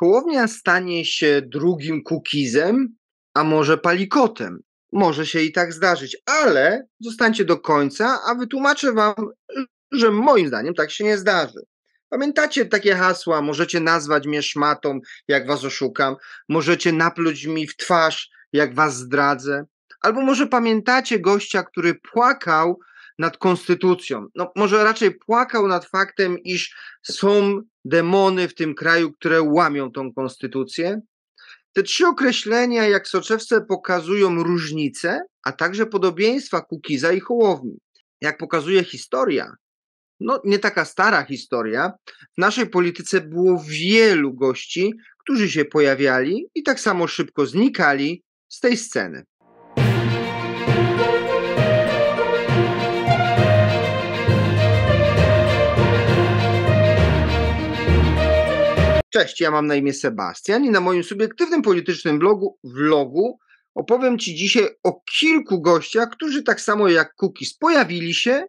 Hołownia stanie się drugim kukizem, a może palikotem. Może się i tak zdarzyć, ale zostańcie do końca, a wytłumaczę wam, że moim zdaniem tak się nie zdarzy. Pamiętacie takie hasła? Możecie nazwać mnie szmatą, jak was oszukam, możecie napluć mi w twarz, jak was zdradzę. Albo może pamiętacie gościa, który płakał, nad konstytucją. No, może raczej płakał nad faktem, iż są demony w tym kraju, które łamią tą konstytucję. Te trzy określenia, jak soczewce, pokazują różnice, a także podobieństwa Kukiza i Hołowni. Jak pokazuje historia, no nie taka stara historia, w naszej polityce było wielu gości, którzy się pojawiali i tak samo szybko znikali z tej sceny. Cześć, ja mam na imię Sebastian i na moim subiektywnym politycznym blogu, vlogu, opowiem Ci dzisiaj o kilku gościach, którzy tak samo jak Kukis pojawili się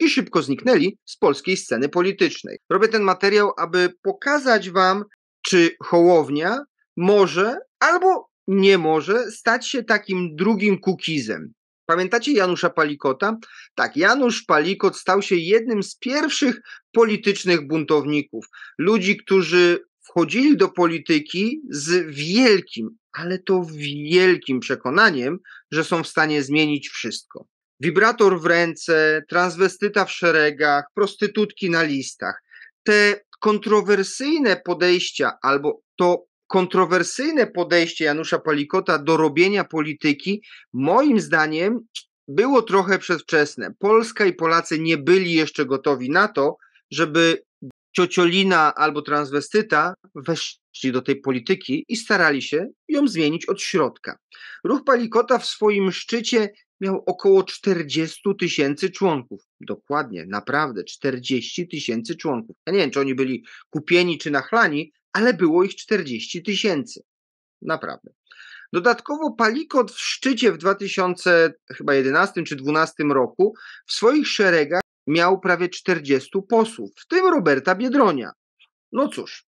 i szybko zniknęli z polskiej sceny politycznej. Robię ten materiał, aby pokazać Wam, czy Hołownia może albo nie może stać się takim drugim Kukizem. Pamiętacie Janusza Palikota? Tak, Janusz Palikot stał się jednym z pierwszych politycznych buntowników. Ludzi, którzy wchodzili do polityki z wielkim, ale to wielkim przekonaniem, że są w stanie zmienić wszystko. Wibrator w ręce, transwestyta w szeregach, prostytutki na listach. Te kontrowersyjne podejścia albo to kontrowersyjne podejście Janusza Palikota do robienia polityki, moim zdaniem, było trochę przedwczesne. Polska i Polacy nie byli jeszcze gotowi na to, żeby ciociolina albo transwestyta weszli do tej polityki i starali się ją zmienić od środka. Ruch Palikota w swoim szczycie miał około 40 tysięcy członków. Dokładnie, naprawdę 40 tysięcy członków. Ja nie wiem, czy oni byli kupieni czy nachlani, ale było ich 40 tysięcy. Naprawdę. Dodatkowo Palikot w szczycie w 2011 czy 2012 roku w swoich szeregach miał prawie 40 posłów, w tym Roberta Biedronia. No cóż,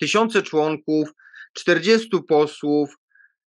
tysiące członków, 40 posłów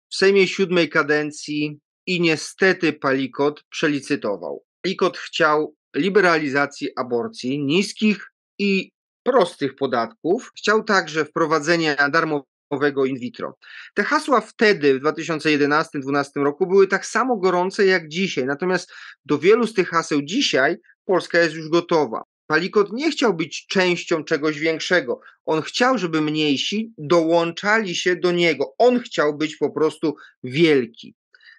w Sejmie siódmej kadencji i niestety Palikot przelicytował. Palikot chciał liberalizacji aborcji, niskich i prostych podatków. Chciał także wprowadzenia darmowego nowego in vitro. Te hasła wtedy, w 2011-2012 roku, były tak samo gorące jak dzisiaj. Natomiast do wielu z tych haseł dzisiaj Polska jest już gotowa. Palikot nie chciał być częścią czegoś większego. On chciał, żeby mniejsi dołączali się do niego. On chciał być po prostu wielki.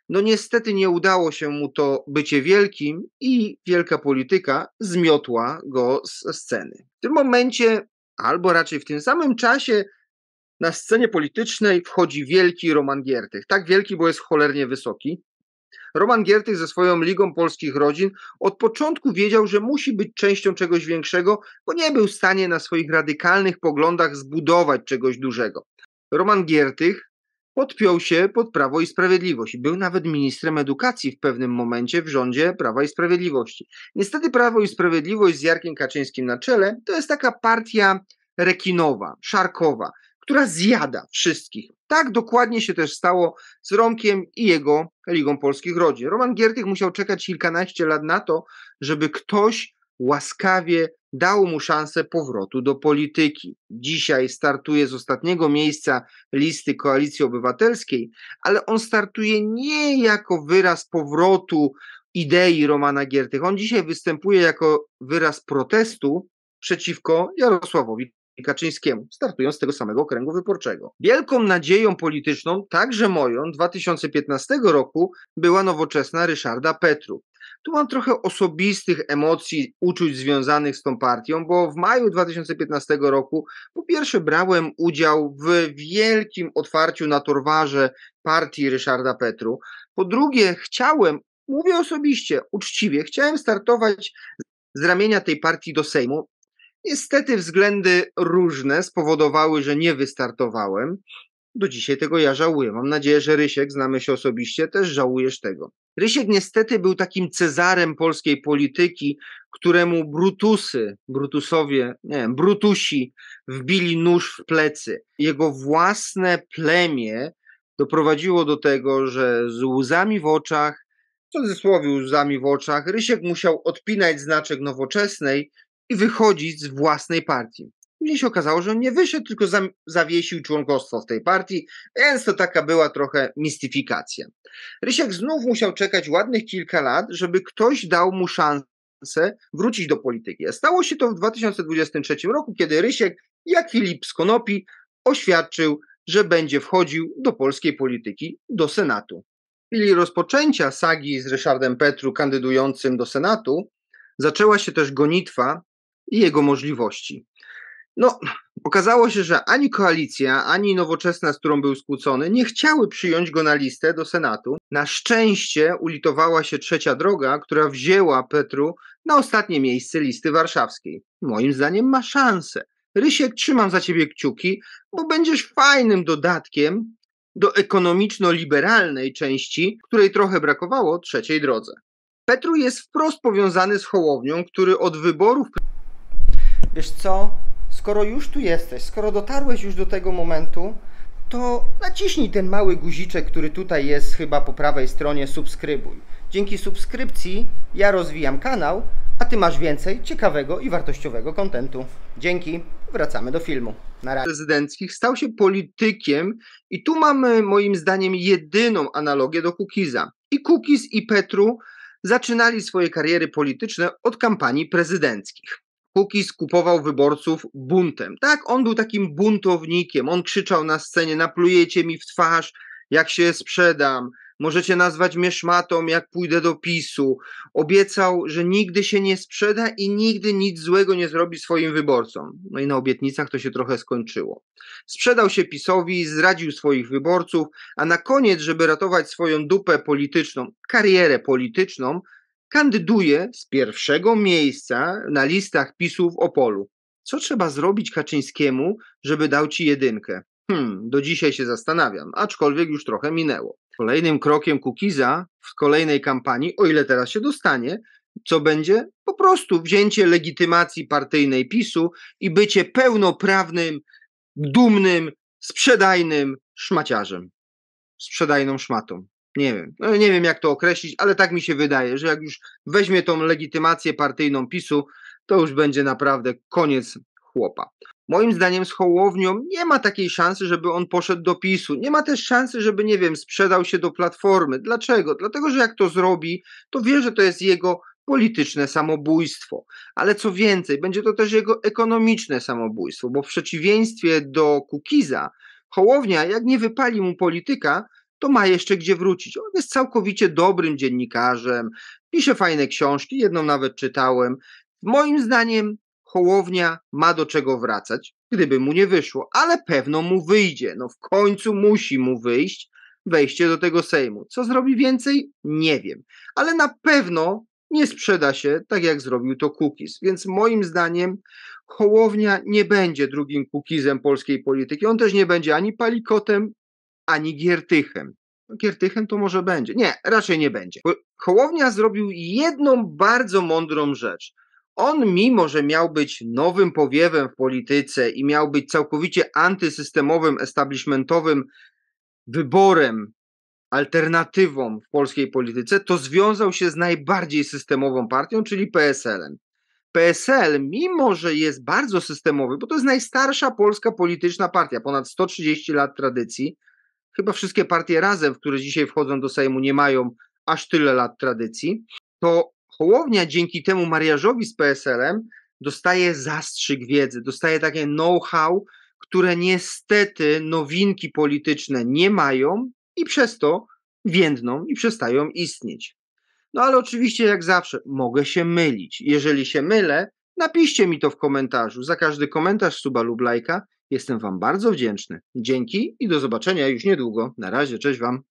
No niestety nie udało się mu to bycie wielkim i wielka polityka zmiotła go z sceny. W tym momencie, albo raczej w tym samym czasie, na scenie politycznej wchodzi wielki Roman Giertych. Tak wielki, bo jest cholernie wysoki. Roman Giertych ze swoją Ligą Polskich Rodzin od początku wiedział, że musi być częścią czegoś większego, bo nie był w stanie na swoich radykalnych poglądach zbudować czegoś dużego. Roman Giertych podpiął się pod Prawo i Sprawiedliwość. Był nawet ministrem edukacji w pewnym momencie w rządzie Prawa i Sprawiedliwości. Niestety Prawo i Sprawiedliwość z Jarkiem Kaczyńskim na czele to jest taka partia rekinowa, szarkowa która zjada wszystkich. Tak dokładnie się też stało z Romkiem i jego Ligą Polskich Rodzin. Roman Giertych musiał czekać kilkanaście lat na to, żeby ktoś łaskawie dał mu szansę powrotu do polityki. Dzisiaj startuje z ostatniego miejsca listy Koalicji Obywatelskiej, ale on startuje nie jako wyraz powrotu idei Romana Giertych. On dzisiaj występuje jako wyraz protestu przeciwko Jarosławowi Kaczyńskiemu, startując z tego samego okręgu wyborczego. Wielką nadzieją polityczną, także moją, 2015 roku była nowoczesna Ryszarda Petru. Tu mam trochę osobistych emocji, uczuć związanych z tą partią, bo w maju 2015 roku po pierwsze brałem udział w wielkim otwarciu na torwarze partii Ryszarda Petru. Po drugie, chciałem, mówię osobiście, uczciwie, chciałem startować z ramienia tej partii do Sejmu Niestety względy różne spowodowały, że nie wystartowałem. Do dzisiaj tego ja żałuję. Mam nadzieję, że Rysiek, znamy się osobiście, też żałujesz tego. Rysiek niestety był takim cezarem polskiej polityki, któremu Brutusy, Brutusowie, nie wiem, Brutusi wbili nóż w plecy. Jego własne plemię doprowadziło do tego, że z łzami w oczach, w cudzysłowie łzami w oczach, Rysiek musiał odpinać znaczek nowoczesnej, i wychodzić z własnej partii. Później się okazało, że on nie wyszedł, tylko zawiesił członkostwo w tej partii, więc to taka była trochę mistyfikacja. Rysiek znów musiał czekać ładnych kilka lat, żeby ktoś dał mu szansę wrócić do polityki. A stało się to w 2023 roku, kiedy Rysiek, jak Filip Skonopi, oświadczył, że będzie wchodził do polskiej polityki, do Senatu. W chwili rozpoczęcia sagi z Ryszardem Petru kandydującym do Senatu zaczęła się też gonitwa i jego możliwości. No, okazało się, że ani koalicja, ani nowoczesna, z którą był skłócony, nie chciały przyjąć go na listę do Senatu. Na szczęście ulitowała się trzecia droga, która wzięła Petru na ostatnie miejsce listy warszawskiej. Moim zdaniem ma szansę. Rysiek, trzymam za ciebie kciuki, bo będziesz fajnym dodatkiem do ekonomiczno-liberalnej części, której trochę brakowało trzeciej drodze. Petru jest wprost powiązany z Hołownią, który od wyborów wiesz co, skoro już tu jesteś, skoro dotarłeś już do tego momentu, to naciśnij ten mały guziczek, który tutaj jest chyba po prawej stronie, subskrybuj. Dzięki subskrypcji ja rozwijam kanał, a Ty masz więcej ciekawego i wartościowego kontentu. Dzięki, wracamy do filmu. Na razie. Prezydenckich stał się politykiem i tu mamy moim zdaniem jedyną analogię do Kukiza. I Kukiz i Petru zaczynali swoje kariery polityczne od kampanii prezydenckich. Kukiz kupował wyborców buntem. Tak, on był takim buntownikiem. On krzyczał na scenie: naplujecie mi w twarz, jak się sprzedam. Możecie nazwać mnie szmatą, jak pójdę do PiSu. Obiecał, że nigdy się nie sprzeda i nigdy nic złego nie zrobi swoim wyborcom. No i na obietnicach to się trochę skończyło. Sprzedał się PiSowi, zdradził swoich wyborców, a na koniec, żeby ratować swoją dupę polityczną, karierę polityczną, kandyduje z pierwszego miejsca na listach PiSu w Opolu. Co trzeba zrobić Kaczyńskiemu, żeby dał ci jedynkę? Hmm, do dzisiaj się zastanawiam, aczkolwiek już trochę minęło. Kolejnym krokiem Kukiza w kolejnej kampanii, o ile teraz się dostanie, co będzie? Po prostu wzięcie legitymacji partyjnej PiSu i bycie pełnoprawnym, dumnym, sprzedajnym szmaciarzem. Sprzedajną szmatą nie wiem, no nie wiem jak to określić, ale tak mi się wydaje, że jak już weźmie tą legitymację partyjną PiSu, to już będzie naprawdę koniec chłopa. Moim zdaniem z Hołownią nie ma takiej szansy, żeby on poszedł do PiSu. Nie ma też szansy, żeby, nie wiem, sprzedał się do Platformy. Dlaczego? Dlatego, że jak to zrobi, to wie, że to jest jego polityczne samobójstwo. Ale co więcej, będzie to też jego ekonomiczne samobójstwo, bo w przeciwieństwie do Kukiza, Hołownia, jak nie wypali mu polityka, to ma jeszcze gdzie wrócić. On jest całkowicie dobrym dziennikarzem, pisze fajne książki, jedną nawet czytałem. Moim zdaniem Hołownia ma do czego wracać, gdyby mu nie wyszło, ale pewno mu wyjdzie. No w końcu musi mu wyjść wejście do tego Sejmu. Co zrobi więcej? Nie wiem. Ale na pewno nie sprzeda się tak jak zrobił to Kukiz. Więc moim zdaniem Hołownia nie będzie drugim Kukizem polskiej polityki. On też nie będzie ani Palikotem, ani Giertychem. No, Giertychem to może będzie. Nie, raczej nie będzie. Hołownia zrobił jedną bardzo mądrą rzecz. On, mimo że miał być nowym powiewem w polityce i miał być całkowicie antysystemowym, establishmentowym wyborem, alternatywą w polskiej polityce, to związał się z najbardziej systemową partią, czyli PSL-em. PSL, mimo że jest bardzo systemowy, bo to jest najstarsza polska polityczna partia, ponad 130 lat tradycji, chyba wszystkie partie razem, które dzisiaj wchodzą do Sejmu, nie mają aż tyle lat tradycji, to Hołownia dzięki temu mariażowi z PSL-em dostaje zastrzyk wiedzy, dostaje takie know-how, które niestety nowinki polityczne nie mają i przez to więdną i przestają istnieć. No ale oczywiście, jak zawsze, mogę się mylić. Jeżeli się mylę, napiszcie mi to w komentarzu. Za każdy komentarz, suba lub lajka Jestem Wam bardzo wdzięczny. Dzięki i do zobaczenia już niedługo. Na razie, cześć Wam.